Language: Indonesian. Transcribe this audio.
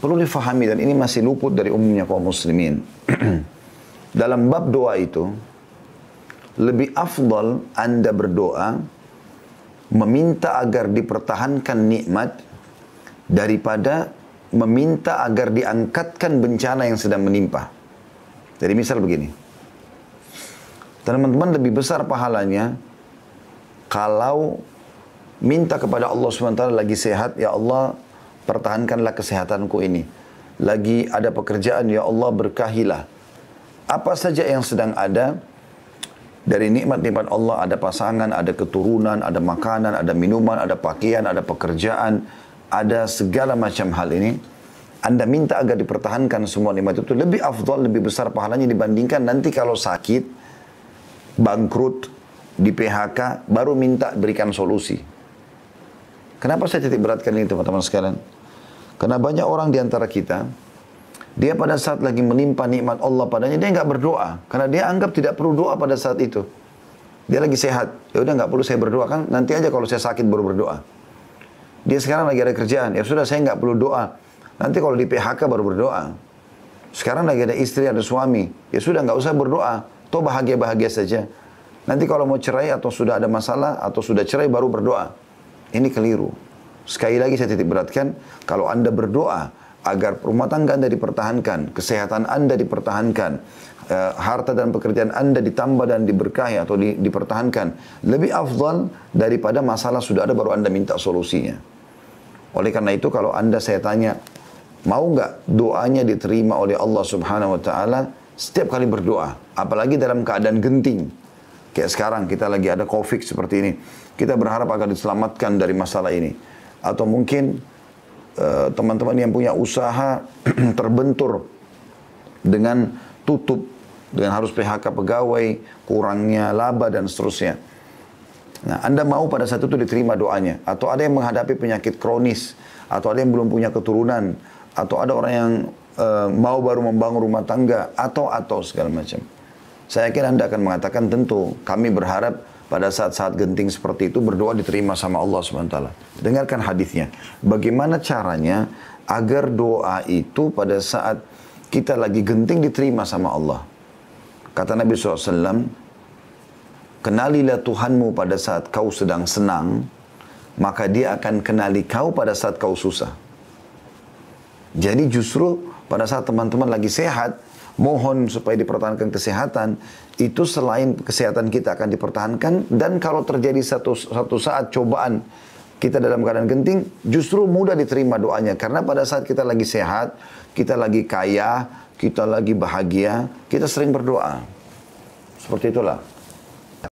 Perlu difahami dan ini masih luput dari umumnya kaum muslimin. Dalam bab doa itu, lebih afdal Anda berdoa meminta agar dipertahankan nikmat daripada meminta agar diangkatkan bencana yang sedang menimpa. Jadi misal begini. Teman-teman lebih besar pahalanya kalau minta kepada Allah SWT lagi sehat, ya Allah pertahankanlah kesehatanku ini. Lagi ada pekerjaan, ya Allah berkahilah. Apa saja yang sedang ada, dari nikmat-nikmat Allah ada pasangan, ada keturunan, ada makanan, ada minuman, ada pakaian, ada pekerjaan, ada segala macam hal ini. Anda minta agar dipertahankan semua nikmat itu lebih afdol, lebih besar pahalanya dibandingkan nanti kalau sakit, bangkrut, di PHK, baru minta berikan solusi. Kenapa saya titik beratkan ini teman-teman sekalian? Karena banyak orang di antara kita, dia pada saat lagi menimpa nikmat Allah padanya, dia nggak berdoa. Karena dia anggap tidak perlu doa pada saat itu. Dia lagi sehat, ya udah nggak perlu saya berdoa kan? Nanti aja kalau saya sakit baru berdoa. Dia sekarang lagi ada kerjaan, ya sudah saya nggak perlu doa. Nanti kalau di PHK baru berdoa. Sekarang lagi ada istri, ada suami, ya sudah nggak usah berdoa. Toh bahagia-bahagia saja. Nanti kalau mau cerai atau sudah ada masalah atau sudah cerai baru berdoa. Ini keliru. Sekali lagi saya titik beratkan, kalau Anda berdoa agar rumah tangga Anda dipertahankan, kesehatan Anda dipertahankan, e, harta dan pekerjaan Anda ditambah dan diberkahi atau di, dipertahankan, lebih afdal daripada masalah sudah ada baru Anda minta solusinya. Oleh karena itu kalau Anda saya tanya, mau nggak doanya diterima oleh Allah Subhanahu wa taala setiap kali berdoa, apalagi dalam keadaan genting, Kayak sekarang kita lagi ada COVID seperti ini. Kita berharap agar diselamatkan dari masalah ini. Atau mungkin eh, teman-teman uh, yang punya usaha terbentur dengan tutup, dengan harus PHK pegawai, kurangnya laba dan seterusnya. Nah, Anda mau pada saat itu diterima doanya. Atau ada yang menghadapi penyakit kronis, atau ada yang belum punya keturunan, atau ada orang yang uh, mau baru membangun rumah tangga, atau atau segala macam. Saya yakin Anda akan mengatakan tentu kami berharap pada saat-saat genting seperti itu berdoa diterima sama Allah SWT. Dengarkan hadisnya. Bagaimana caranya agar doa itu pada saat kita lagi genting diterima sama Allah. Kata Nabi SAW, kenalilah Tuhanmu pada saat kau sedang senang, maka dia akan kenali kau pada saat kau susah. Jadi justru pada saat teman-teman lagi sehat, mohon supaya dipertahankan kesehatan itu selain kesehatan kita akan dipertahankan dan kalau terjadi satu satu saat cobaan kita dalam keadaan genting justru mudah diterima doanya karena pada saat kita lagi sehat, kita lagi kaya, kita lagi bahagia, kita sering berdoa. Seperti itulah.